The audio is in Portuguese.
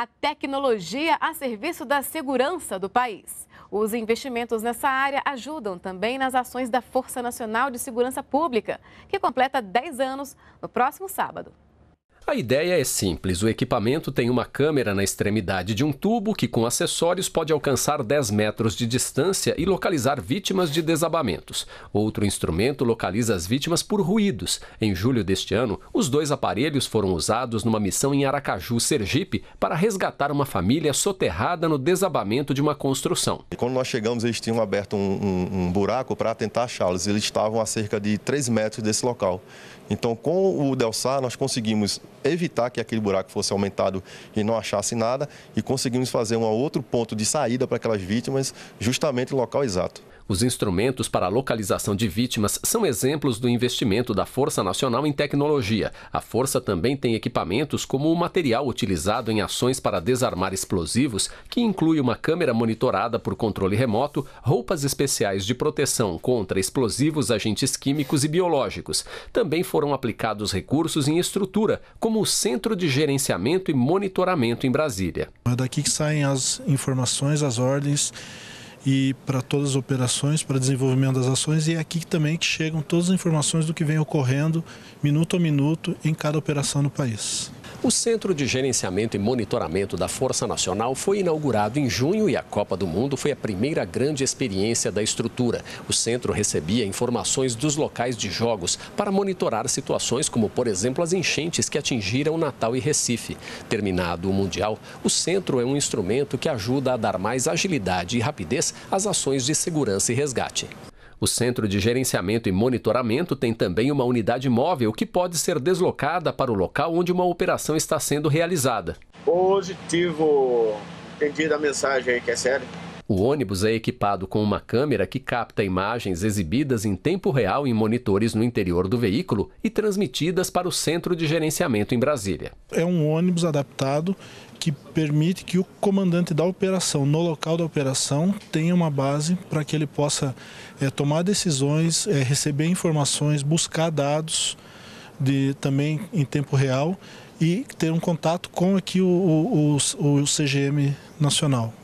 a tecnologia a serviço da segurança do país. Os investimentos nessa área ajudam também nas ações da Força Nacional de Segurança Pública, que completa 10 anos no próximo sábado. A ideia é simples: o equipamento tem uma câmera na extremidade de um tubo que, com acessórios, pode alcançar 10 metros de distância e localizar vítimas de desabamentos. Outro instrumento localiza as vítimas por ruídos. Em julho deste ano, os dois aparelhos foram usados numa missão em Aracaju, Sergipe, para resgatar uma família soterrada no desabamento de uma construção. E quando nós chegamos, eles tinham aberto um, um, um buraco para tentar achá-los. Eles estavam a cerca de 3 metros desse local. Então, com o Delsar, nós conseguimos evitar que aquele buraco fosse aumentado e não achasse nada, e conseguimos fazer um outro ponto de saída para aquelas vítimas, justamente no local exato. Os instrumentos para a localização de vítimas são exemplos do investimento da Força Nacional em tecnologia. A Força também tem equipamentos como o material utilizado em ações para desarmar explosivos, que inclui uma câmera monitorada por controle remoto, roupas especiais de proteção contra explosivos, agentes químicos e biológicos. Também foram aplicados recursos em estrutura, como o Centro de Gerenciamento e Monitoramento em Brasília. É daqui que saem as informações, as ordens e para todas as operações, para desenvolvimento das ações e é aqui também que chegam todas as informações do que vem ocorrendo minuto a minuto em cada operação no país. O Centro de Gerenciamento e Monitoramento da Força Nacional foi inaugurado em junho e a Copa do Mundo foi a primeira grande experiência da estrutura. O centro recebia informações dos locais de jogos para monitorar situações como, por exemplo, as enchentes que atingiram Natal e Recife. Terminado o Mundial, o centro é um instrumento que ajuda a dar mais agilidade e rapidez às ações de segurança e resgate. O Centro de Gerenciamento e Monitoramento tem também uma unidade móvel que pode ser deslocada para o local onde uma operação está sendo realizada. Hoje tive entendido a mensagem aí que é sério o ônibus é equipado com uma câmera que capta imagens exibidas em tempo real em monitores no interior do veículo e transmitidas para o centro de gerenciamento em Brasília. É um ônibus adaptado que permite que o comandante da operação, no local da operação, tenha uma base para que ele possa é, tomar decisões, é, receber informações, buscar dados de, também em tempo real e ter um contato com aqui o, o, o, o CGM nacional.